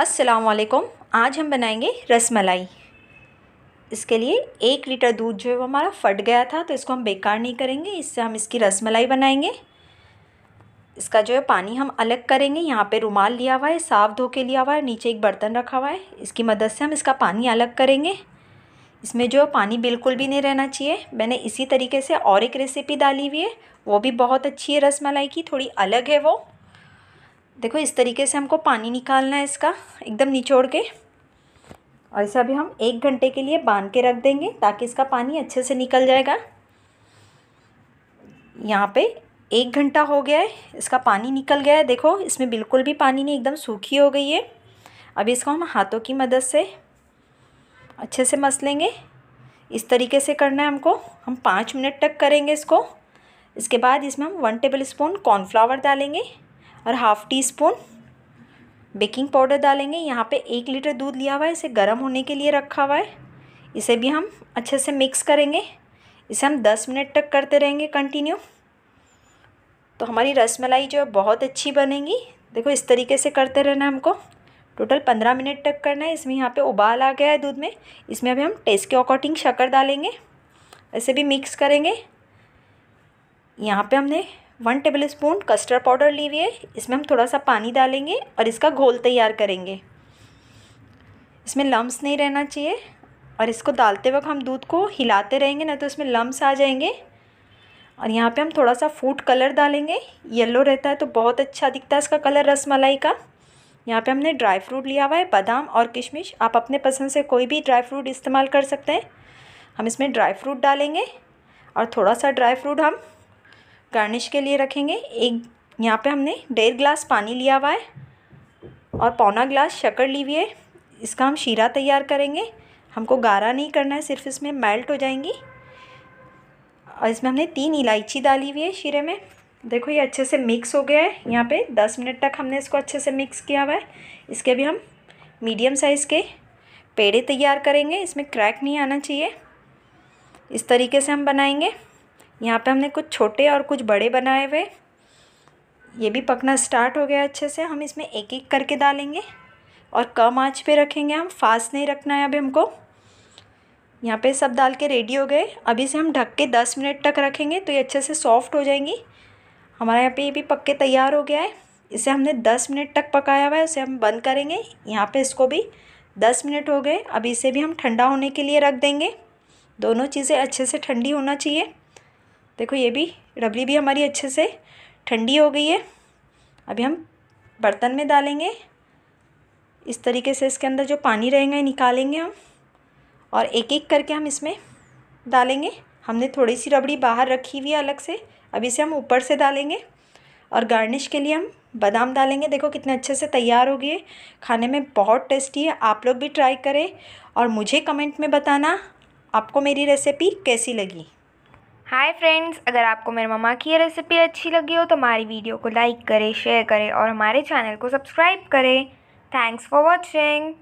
वालेकुम आज हम बनाएंगे रसमलाई इसके लिए एक लीटर दूध जो है वो हमारा फट गया था तो इसको हम बेकार नहीं करेंगे इससे हम इसकी रसमलाई बनाएंगे इसका जो है पानी हम अलग करेंगे यहाँ पे रुमाल लिया हुआ है साफ धो के लिया हुआ है नीचे एक बर्तन रखा हुआ है इसकी मदद से हम इसका पानी अलग करेंगे इसमें जो पानी बिल्कुल भी नहीं रहना चाहिए मैंने इसी तरीके से और एक रेसिपी डाली हुई है वो भी बहुत अच्छी है रसमलाई की थोड़ी अलग है वो देखो इस तरीके से हमको पानी निकालना है इसका एकदम निचोड़ के और इसे अभी हम एक घंटे के लिए बांध के रख देंगे ताकि इसका पानी अच्छे से निकल जाएगा यहाँ पे एक घंटा हो गया है इसका पानी निकल गया है देखो इसमें बिल्कुल भी पानी नहीं एकदम सूखी हो गई है अभी इसको हम हाथों की मदद से अच्छे से मस लेंगे इस तरीके से करना है हमको हम पाँच मिनट तक करेंगे इसको इसके बाद इसमें हम वन टेबल स्पून कॉर्नफ्लावर डालेंगे और half teaspoon baking powder डालेंगे यहाँ पे एक लीटर दूध लिया हुआ है इसे गर्म होने के लिए रखा हुआ है इसे भी हम अच्छे से मिक्स करेंगे इसे हम दस मिनट तक करते रहेंगे कंटिन्यू तो हमारी रसमलाई जो है बहुत अच्छी बनेगी देखो इस तरीके से करते रहना हमको टोटल पंद्रह मिनट तक करना है इसमें यहाँ पे उबाल आ गया है दूध में इसमें अभी हम टेस्ट के अकॉर्डिंग शक्कर डालेंगे ऐसे भी मिक्स करेंगे यहाँ पे हमने one tablespoon custard powder लीजिए इसमें हम थोड़ा सा पानी डालेंगे और इसका घोल तैयार करेंगे इसमें लम्स नहीं रहना चाहिए और इसको डालते वक्त हम दूध को हिलाते रहेंगे ना तो इसमें लम्स आ जाएंगे और यहाँ पे हम थोड़ा सा फूड कलर डालेंगे येलो रहता है तो बहुत अच्छा दिखता है इसका कलर रसमलाई का यहाँ पे हमने ड्राई फ्रूट लिया हुआ है बादाम और किशमिश आप अपने पसंद से कोई भी ड्राई फ्रूट इस्तेमाल कर सकते हैं हम इसमें ड्राई फ्रूट डालेंगे और थोड़ा सा ड्राई फ्रूट हम गार्निश के लिए रखेंगे एक यहाँ पे हमने डेढ़ ग्लास पानी लिया हुआ है और पौना ग्लास शक्कर ली हुई है इसका हम शीरा तैयार करेंगे हमको गारा नहीं करना है सिर्फ इसमें मेल्ट हो जाएंगी और इसमें हमने तीन इलायची डाली हुई है शीरे में देखो ये अच्छे से मिक्स हो गया है यहाँ पे दस मिनट तक हमने इसको अच्छे से मिक्स किया हुआ है इसके भी हम मीडियम साइज़ के पेड़े तैयार करेंगे इसमें क्रैक नहीं आना चाहिए इस तरीके से हम बनाएंगे यहाँ पे हमने कुछ छोटे और कुछ बड़े बनाए हुए ये भी पकना स्टार्ट हो गया अच्छे से हम इसमें एक एक करके डालेंगे और कम आँच पे रखेंगे हम फास्ट नहीं रखना है अभी हमको यहाँ पे सब डाल के रेडी हो गए अभी से हम ढक के दस मिनट तक रखेंगे तो ये अच्छे से सॉफ्ट हो जाएंगी हमारे यहाँ पे ये भी पक के तैयार हो गया है इसे हमने दस मिनट तक पकाया हुआ है उसे हम बंद करेंगे यहाँ पे इसको भी दस मिनट हो गए अभी इसे भी हम ठंडा होने के लिए रख देंगे दोनों चीज़ें अच्छे से ठंडी होना चाहिए देखो ये भी रबड़ी भी हमारी अच्छे से ठंडी हो गई है अभी हम बर्तन में डालेंगे इस तरीके से इसके अंदर जो पानी रहेगा निकालेंगे हम और एक एक करके हम इसमें डालेंगे हमने थोड़ी सी रबड़ी बाहर रखी हुई है अलग से अब इसे हम ऊपर से डालेंगे और गार्निश के लिए हम बादाम डालेंगे देखो कितने अच्छे से तैयार हो गए खाने में बहुत टेस्टी है आप लोग भी ट्राई करें और मुझे कमेंट में बताना आपको मेरी रेसिपी कैसी लगी हाय फ्रेंड्स अगर आपको मेरे ममा की ये रेसिपी अच्छी लगी हो तो हमारी वीडियो को लाइक करें शेयर करें और हमारे चैनल को सब्सक्राइब करें थैंक्स फॉर वॉचिंग